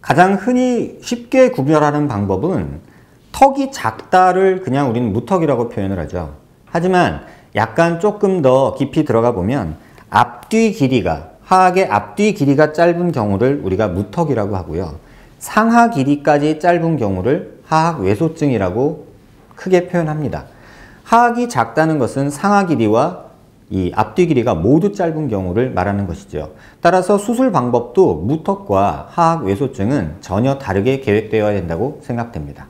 가장 흔히 쉽게 구별하는 방법은 턱이 작다를 그냥 우리는 무턱이라고 표현을 하죠. 하지만 약간 조금 더 깊이 들어가 보면 앞뒤 길이가 하악의 앞뒤 길이가 짧은 경우를 우리가 무턱이라고 하고요. 상하 길이까지 짧은 경우를 하악 외소증이라고 크게 표현합니다. 하악이 작다는 것은 상하 길이와 이 앞뒤 길이가 모두 짧은 경우를 말하는 것이죠. 따라서 수술 방법도 무턱과 하악 외소증은 전혀 다르게 계획되어야 된다고 생각됩니다.